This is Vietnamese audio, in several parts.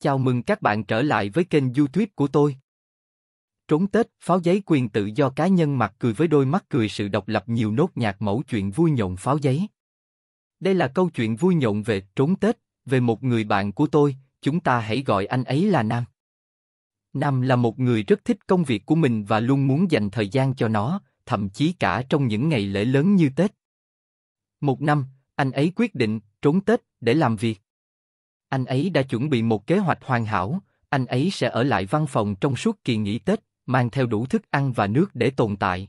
Chào mừng các bạn trở lại với kênh youtube của tôi. Trốn Tết, pháo giấy quyền tự do cá nhân mặt cười với đôi mắt cười sự độc lập nhiều nốt nhạc mẫu chuyện vui nhộn pháo giấy. Đây là câu chuyện vui nhộn về Trốn Tết, về một người bạn của tôi, chúng ta hãy gọi anh ấy là Nam. Nam là một người rất thích công việc của mình và luôn muốn dành thời gian cho nó, thậm chí cả trong những ngày lễ lớn như Tết. Một năm, anh ấy quyết định trốn Tết để làm việc. Anh ấy đã chuẩn bị một kế hoạch hoàn hảo, anh ấy sẽ ở lại văn phòng trong suốt kỳ nghỉ Tết, mang theo đủ thức ăn và nước để tồn tại.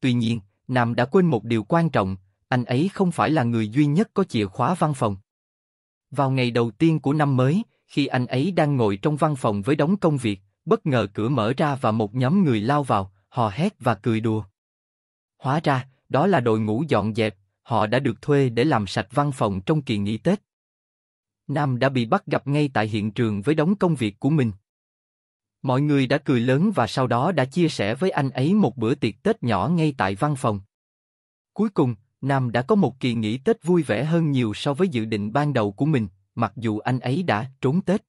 Tuy nhiên, Nam đã quên một điều quan trọng, anh ấy không phải là người duy nhất có chìa khóa văn phòng. Vào ngày đầu tiên của năm mới, khi anh ấy đang ngồi trong văn phòng với đống công việc, bất ngờ cửa mở ra và một nhóm người lao vào, họ hét và cười đùa. Hóa ra, đó là đội ngũ dọn dẹp, họ đã được thuê để làm sạch văn phòng trong kỳ nghỉ Tết. Nam đã bị bắt gặp ngay tại hiện trường với đống công việc của mình. Mọi người đã cười lớn và sau đó đã chia sẻ với anh ấy một bữa tiệc Tết nhỏ ngay tại văn phòng. Cuối cùng, Nam đã có một kỳ nghỉ Tết vui vẻ hơn nhiều so với dự định ban đầu của mình, mặc dù anh ấy đã trốn Tết.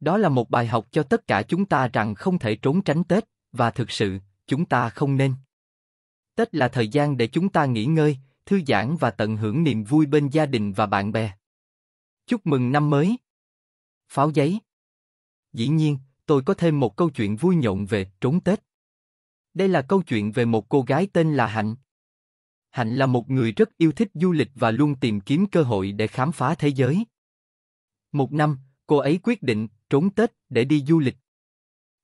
Đó là một bài học cho tất cả chúng ta rằng không thể trốn tránh Tết, và thực sự, chúng ta không nên. Tết là thời gian để chúng ta nghỉ ngơi, thư giãn và tận hưởng niềm vui bên gia đình và bạn bè. Chúc mừng năm mới. Pháo giấy. Dĩ nhiên, tôi có thêm một câu chuyện vui nhộn về trốn Tết. Đây là câu chuyện về một cô gái tên là Hạnh. Hạnh là một người rất yêu thích du lịch và luôn tìm kiếm cơ hội để khám phá thế giới. Một năm, cô ấy quyết định trốn Tết để đi du lịch.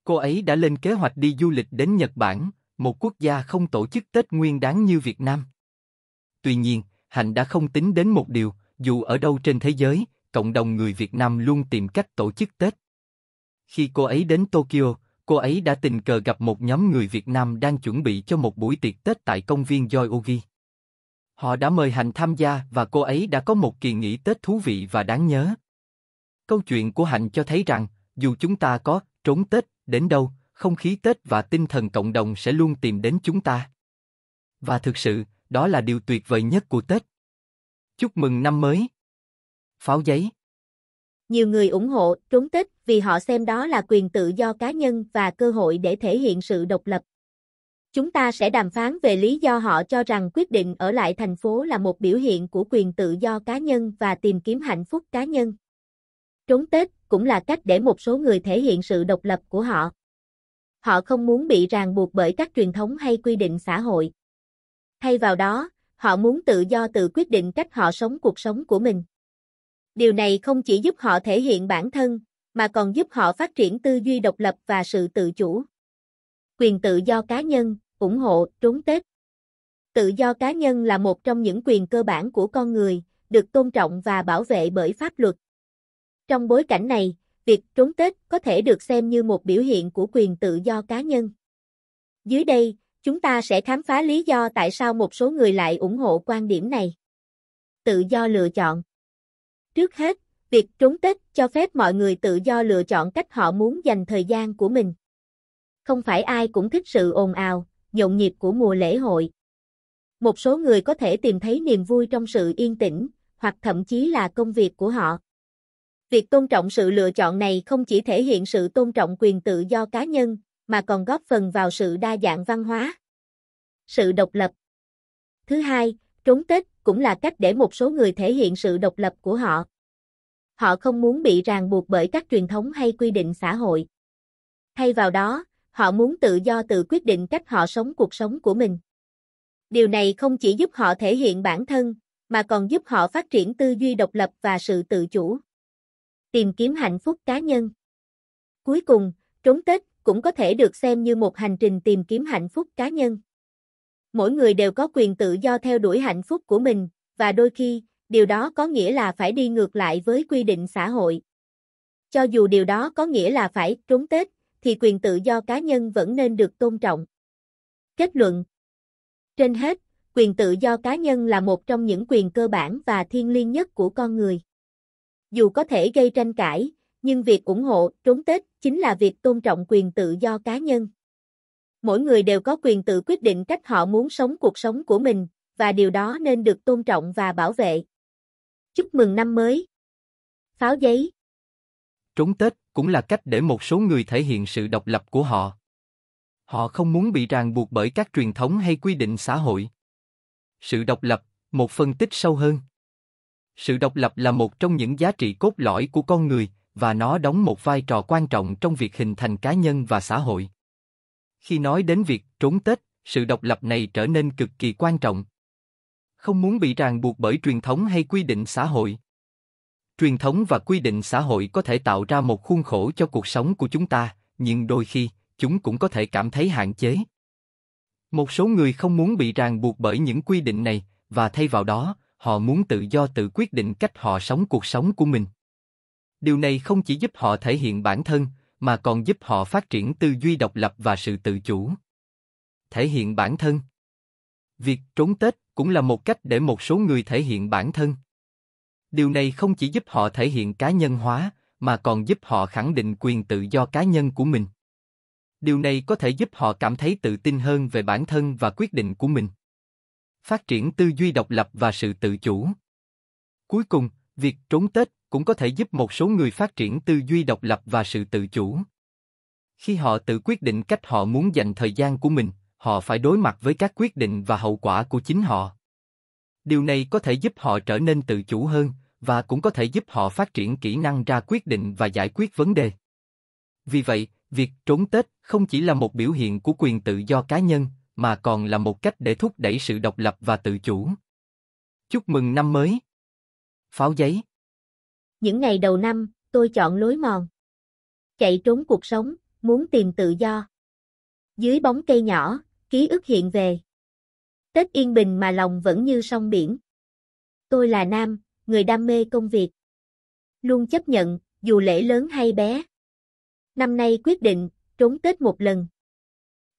Cô ấy đã lên kế hoạch đi du lịch đến Nhật Bản, một quốc gia không tổ chức Tết nguyên đáng như Việt Nam. Tuy nhiên, Hạnh đã không tính đến một điều, dù ở đâu trên thế giới, cộng đồng người Việt Nam luôn tìm cách tổ chức Tết. Khi cô ấy đến Tokyo, cô ấy đã tình cờ gặp một nhóm người Việt Nam đang chuẩn bị cho một buổi tiệc Tết tại công viên Yoyogi. Họ đã mời Hạnh tham gia và cô ấy đã có một kỳ nghỉ Tết thú vị và đáng nhớ. Câu chuyện của Hạnh cho thấy rằng, dù chúng ta có trốn Tết đến đâu, không khí Tết và tinh thần cộng đồng sẽ luôn tìm đến chúng ta. Và thực sự, đó là điều tuyệt vời nhất của Tết. Chúc mừng năm mới! pháo giấy. Nhiều người ủng hộ, trốn tết vì họ xem đó là quyền tự do cá nhân và cơ hội để thể hiện sự độc lập. Chúng ta sẽ đàm phán về lý do họ cho rằng quyết định ở lại thành phố là một biểu hiện của quyền tự do cá nhân và tìm kiếm hạnh phúc cá nhân. Trốn Tết cũng là cách để một số người thể hiện sự độc lập của họ. Họ không muốn bị ràng buộc bởi các truyền thống hay quy định xã hội. Thay vào đó, họ muốn tự do tự quyết định cách họ sống cuộc sống của mình. Điều này không chỉ giúp họ thể hiện bản thân, mà còn giúp họ phát triển tư duy độc lập và sự tự chủ. Quyền tự do cá nhân, ủng hộ, trốn Tết. Tự do cá nhân là một trong những quyền cơ bản của con người, được tôn trọng và bảo vệ bởi pháp luật. Trong bối cảnh này, việc trốn Tết có thể được xem như một biểu hiện của quyền tự do cá nhân. Dưới đây, chúng ta sẽ khám phá lý do tại sao một số người lại ủng hộ quan điểm này. Tự do lựa chọn Trước hết, việc trốn Tết cho phép mọi người tự do lựa chọn cách họ muốn dành thời gian của mình. Không phải ai cũng thích sự ồn ào, nhộn nhịp của mùa lễ hội. Một số người có thể tìm thấy niềm vui trong sự yên tĩnh, hoặc thậm chí là công việc của họ. Việc tôn trọng sự lựa chọn này không chỉ thể hiện sự tôn trọng quyền tự do cá nhân, mà còn góp phần vào sự đa dạng văn hóa. Sự độc lập Thứ hai, trốn Tết cũng là cách để một số người thể hiện sự độc lập của họ. Họ không muốn bị ràng buộc bởi các truyền thống hay quy định xã hội. Thay vào đó, họ muốn tự do tự quyết định cách họ sống cuộc sống của mình. Điều này không chỉ giúp họ thể hiện bản thân, mà còn giúp họ phát triển tư duy độc lập và sự tự chủ. Tìm kiếm hạnh phúc cá nhân. Cuối cùng, trốn Tết cũng có thể được xem như một hành trình tìm kiếm hạnh phúc cá nhân mỗi người đều có quyền tự do theo đuổi hạnh phúc của mình, và đôi khi, điều đó có nghĩa là phải đi ngược lại với quy định xã hội. Cho dù điều đó có nghĩa là phải trốn Tết, thì quyền tự do cá nhân vẫn nên được tôn trọng. Kết luận Trên hết, quyền tự do cá nhân là một trong những quyền cơ bản và thiêng liêng nhất của con người. Dù có thể gây tranh cãi, nhưng việc ủng hộ, trốn Tết chính là việc tôn trọng quyền tự do cá nhân mỗi người đều có quyền tự quyết định cách họ muốn sống cuộc sống của mình, và điều đó nên được tôn trọng và bảo vệ. Chúc mừng năm mới! Pháo giấy Trốn Tết cũng là cách để một số người thể hiện sự độc lập của họ. Họ không muốn bị ràng buộc bởi các truyền thống hay quy định xã hội. Sự độc lập, một phân tích sâu hơn. Sự độc lập là một trong những giá trị cốt lõi của con người và nó đóng một vai trò quan trọng trong việc hình thành cá nhân và xã hội. Khi nói đến việc trốn Tết, sự độc lập này trở nên cực kỳ quan trọng. Không muốn bị ràng buộc bởi truyền thống hay quy định xã hội. Truyền thống và quy định xã hội có thể tạo ra một khuôn khổ cho cuộc sống của chúng ta, nhưng đôi khi, chúng cũng có thể cảm thấy hạn chế. Một số người không muốn bị ràng buộc bởi những quy định này, và thay vào đó, họ muốn tự do tự quyết định cách họ sống cuộc sống của mình. Điều này không chỉ giúp họ thể hiện bản thân, mà còn giúp họ phát triển tư duy độc lập và sự tự chủ. Thể hiện bản thân Việc trốn Tết cũng là một cách để một số người thể hiện bản thân. Điều này không chỉ giúp họ thể hiện cá nhân hóa, mà còn giúp họ khẳng định quyền tự do cá nhân của mình. Điều này có thể giúp họ cảm thấy tự tin hơn về bản thân và quyết định của mình. Phát triển tư duy độc lập và sự tự chủ. Cuối cùng, việc trốn Tết cũng có thể giúp một số người phát triển tư duy độc lập và sự tự chủ. Khi họ tự quyết định cách họ muốn dành thời gian của mình, họ phải đối mặt với các quyết định và hậu quả của chính họ. Điều này có thể giúp họ trở nên tự chủ hơn và cũng có thể giúp họ phát triển kỹ năng ra quyết định và giải quyết vấn đề. Vì vậy, việc trốn Tết không chỉ là một biểu hiện của quyền tự do cá nhân, mà còn là một cách để thúc đẩy sự độc lập và tự chủ. Chúc mừng năm mới! Pháo giấy những ngày đầu năm, tôi chọn lối mòn. Chạy trốn cuộc sống, muốn tìm tự do. Dưới bóng cây nhỏ, ký ức hiện về. Tết yên bình mà lòng vẫn như sông biển. Tôi là nam, người đam mê công việc. Luôn chấp nhận, dù lễ lớn hay bé. Năm nay quyết định, trốn Tết một lần.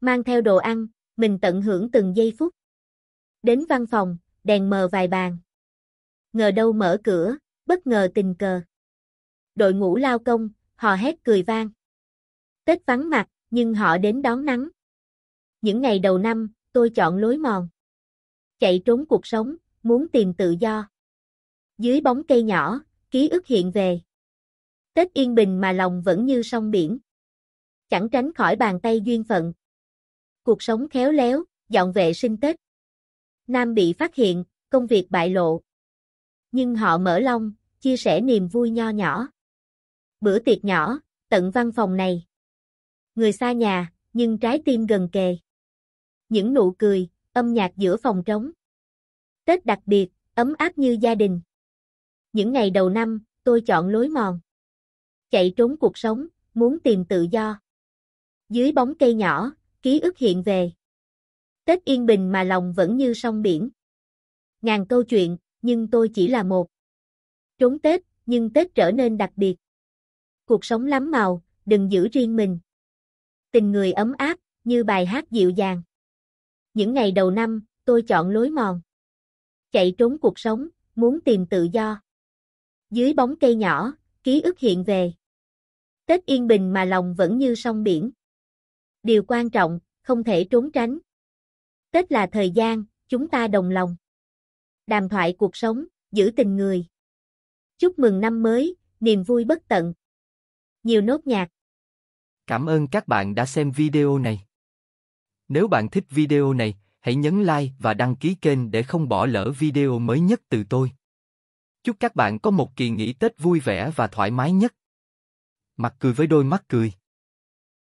Mang theo đồ ăn, mình tận hưởng từng giây phút. Đến văn phòng, đèn mờ vài bàn. Ngờ đâu mở cửa, bất ngờ tình cờ. Đội ngũ lao công, họ hét cười vang. Tết vắng mặt, nhưng họ đến đón nắng. Những ngày đầu năm, tôi chọn lối mòn. Chạy trốn cuộc sống, muốn tìm tự do. Dưới bóng cây nhỏ, ký ức hiện về. Tết yên bình mà lòng vẫn như sông biển. Chẳng tránh khỏi bàn tay duyên phận. Cuộc sống khéo léo, dọn vệ sinh Tết. Nam bị phát hiện, công việc bại lộ. Nhưng họ mở lòng, chia sẻ niềm vui nho nhỏ. Bữa tiệc nhỏ, tận văn phòng này. Người xa nhà, nhưng trái tim gần kề. Những nụ cười, âm nhạc giữa phòng trống. Tết đặc biệt, ấm áp như gia đình. Những ngày đầu năm, tôi chọn lối mòn. Chạy trốn cuộc sống, muốn tìm tự do. Dưới bóng cây nhỏ, ký ức hiện về. Tết yên bình mà lòng vẫn như sông biển. Ngàn câu chuyện, nhưng tôi chỉ là một. Trốn Tết, nhưng Tết trở nên đặc biệt. Cuộc sống lắm màu, đừng giữ riêng mình. Tình người ấm áp, như bài hát dịu dàng. Những ngày đầu năm, tôi chọn lối mòn. Chạy trốn cuộc sống, muốn tìm tự do. Dưới bóng cây nhỏ, ký ức hiện về. Tết yên bình mà lòng vẫn như sông biển. Điều quan trọng, không thể trốn tránh. Tết là thời gian, chúng ta đồng lòng. Đàm thoại cuộc sống, giữ tình người. Chúc mừng năm mới, niềm vui bất tận. Nhiều nốt nhạc. Cảm ơn các bạn đã xem video này. Nếu bạn thích video này, hãy nhấn like và đăng ký kênh để không bỏ lỡ video mới nhất từ tôi. Chúc các bạn có một kỳ nghỉ Tết vui vẻ và thoải mái nhất. Mặt cười với đôi mắt cười.